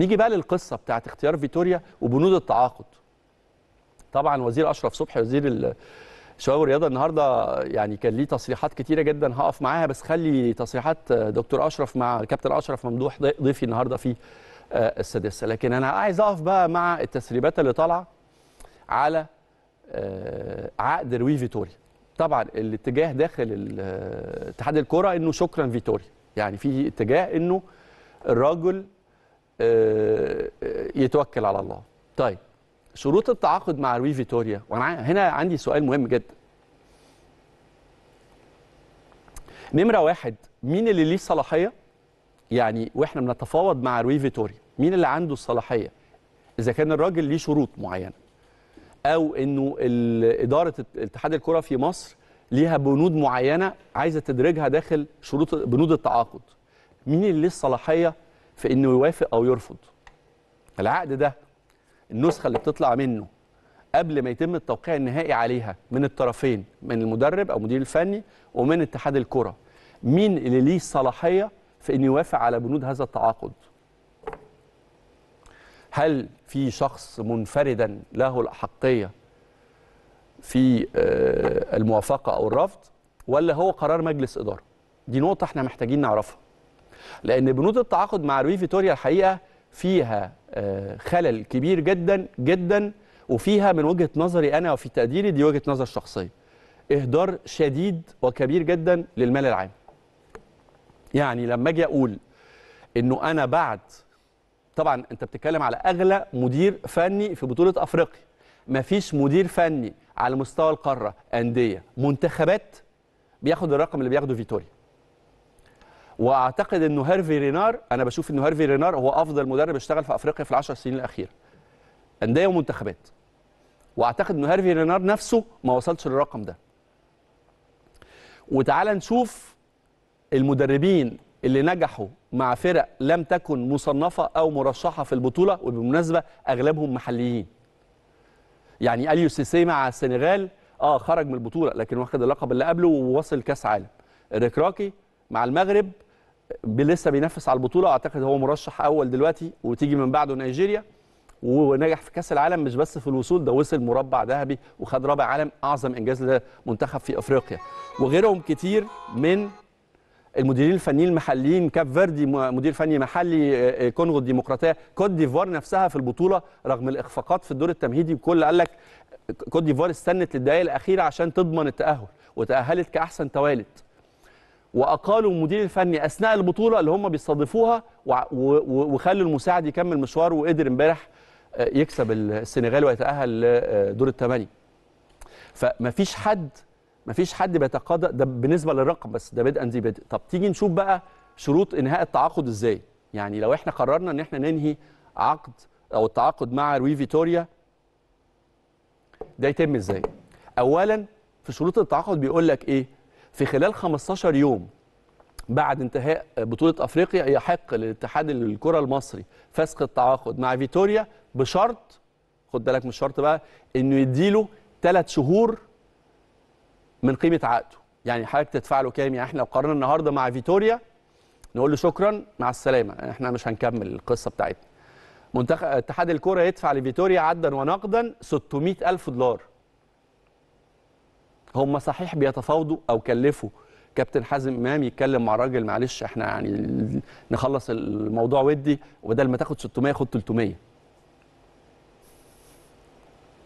نيجي بقى للقصه بتاعت اختيار فيتوريا وبنود التعاقد طبعا وزير اشرف صبحي وزير الشباب والرياضه النهارده يعني كان ليه تصريحات كتيره جدا هقف معاها بس خلي تصريحات دكتور اشرف مع كابتن اشرف ممدوح ضيفي النهارده في آه، السادسه لكن انا عايز اقف بقى مع التسريبات اللي طالعه على آه، عقد روي فيتوريا طبعا الاتجاه داخل آه، اتحاد الكره انه شكرا فيتوريا يعني في اتجاه انه الراجل آه، آه، يتوكل على الله طيب شروط التعاقد مع روي فيتوريا وانا هنا عندي سؤال مهم جدا نمره واحد مين اللي ليه صلاحيه يعني واحنا بنتفاوض مع روي فيتوريا مين اللي عنده الصلاحيه اذا كان الراجل ليه شروط معينه او انه اداره اتحاد الكره في مصر ليها بنود معينه عايزه تدرجها داخل شروط بنود التعاقد مين اللي ليه الصلاحيه في انه يوافق او يرفض العقد ده النسخه اللي بتطلع منه قبل ما يتم التوقيع النهائي عليها من الطرفين من المدرب او المدير الفني ومن اتحاد الكره مين اللي ليه الصلاحيه في انه يوافق على بنود هذا التعاقد هل في شخص منفردا له الاحقيه في آه، الموافقه او الرفض ولا هو قرار مجلس اداره دي نقطه احنا محتاجين نعرفها لان بنود التعاقد مع روي فيتوريا الحقيقه فيها آه، خلل كبير جدا جدا وفيها من وجهه نظري انا وفي تقديري دي وجهه نظر شخصيه اهدار شديد وكبير جدا للمال العام يعني لما اجي اقول انه انا بعد طبعا انت بتتكلم على اغلى مدير فني في بطوله افريقيا ما فيش مدير فني على مستوى القاره انديه منتخبات بياخد الرقم اللي بياخده فيتوريا واعتقد انه هيرفي رينار انا بشوف انه هيرفي رينار هو افضل مدرب اشتغل في افريقيا في العشر سنين الاخيره انديه ومنتخبات واعتقد انه هيرفي رينار نفسه ما وصلش للرقم ده وتعالى نشوف المدربين اللي نجحوا مع فرق لم تكن مصنفه او مرشحه في البطوله وبالمناسبه اغلبهم محليين يعني اليو سيسي مع السنغال اه خرج من البطوله لكن واخد اللقب اللي قبله ووصل كاس عالم الركراكي مع المغرب لسه بينافس على البطوله اعتقد هو مرشح اول دلوقتي وتيجي من بعده نيجيريا ونجح في كاس العالم مش بس في الوصول ده وصل مربع ذهبي وخد رابع عالم اعظم انجاز لمنتخب في افريقيا وغيرهم كتير من المديرين الفنيين المحليين كاب فيردي مدير فني محلي آه، آه، كونغو الديمقراطيه كوت ديفوار نفسها في البطوله رغم الاخفاقات في الدور التمهيدي وكل قال لك كوت ديفوار استنت للدقائق الاخيره عشان تضمن التاهل وتاهلت كاحسن توالد واقالوا المدير الفني اثناء البطوله اللي هم بيستضيفوها وخلوا المساعد يكمل مشواره وقدر امبارح آه، يكسب السنغال ويتاهل لدور الثمانيه فمفيش حد مفيش حد بيتقاضى ده بالنسبه للرقم بس ده بدءا دي بدء طب تيجي نشوف بقى شروط انهاء التعاقد ازاي يعني لو احنا قررنا ان احنا ننهي عقد او التعاقد مع روي فيتوريا ده يتم ازاي اولا في شروط التعاقد بيقول لك ايه في خلال 15 يوم بعد انتهاء بطولة أفريقيا يحق للاتحاد الكرة المصري فسخ التعاقد مع فيتوريا بشرط خد بالك من الشرط بقى إنه يديله ثلاث شهور من قيمة عقده يعني حضرتك تدفع له كام يعني احنا لو قررنا النهارده مع فيتوريا نقول له شكرا مع السلامة احنا مش هنكمل القصة بتاعتنا منتخب اتحاد الكرة يدفع لفيتوريا عدا ونقدا 600 ألف دولار هم صحيح بيتفاوضوا او كلفوا كابتن حازم امام يتكلم مع الراجل معلش احنا يعني نخلص الموضوع ودي وبدل ما تاخد 600 خد 300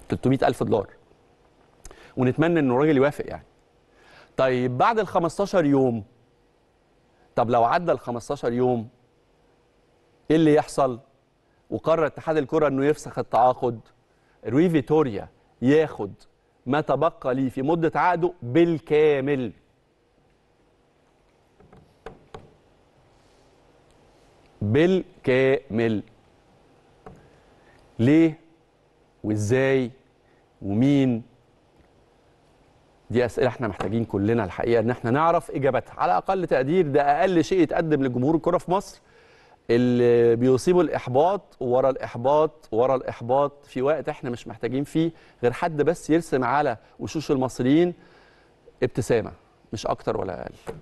300 الف دولار ونتمنى ان الراجل يوافق يعني طيب بعد ال 15 يوم طب لو عدى ال 15 يوم ايه اللي يحصل وقرر اتحاد الكره انه يفسخ التعاقد روي فيتوريا ياخد ما تبقى لي في مدة عقده بالكامل بالكامل ليه وازاي ومين دي اسئله احنا محتاجين كلنا الحقيقه ان احنا نعرف اجابتها على اقل تقدير ده اقل شيء يتقدم لجمهور الكره في مصر اللي بيصيبوا الاحباط ورا الاحباط ورا الاحباط في وقت احنا مش محتاجين فيه غير حد بس يرسم على وشوش المصريين ابتسامه مش اكتر ولا اقل